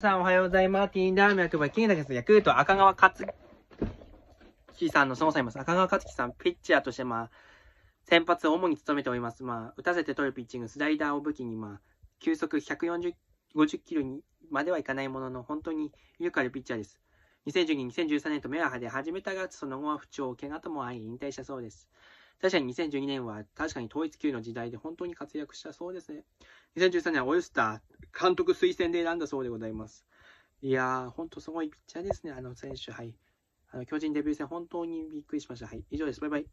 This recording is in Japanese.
さんおはようございます。ティーンダーミャクバキングダケス、ヤクルト赤川勝樹さんの孫さんいます。赤川勝樹さん、ピッチャーとしてまあ、先発を主に務めております。まあ、打たせて取るピッチング、スライダーを武器に、まあ、球速140、50キロにまではいかないものの、本当によくあるピッチャーです。2012、2013年とメアハで始めたが、その後は不調、怪我ともあり、引退したそうです。確かに2012年は確かに統一級の時代で本当に活躍したそうですね。2013年はオイルスター、監督推薦で選んだそうでございます。いやー、ほんとすごいピッチャーですね、あの選手。はい。あの巨人デビュー戦、本当にびっくりしました。はい。以上です。バイバイ。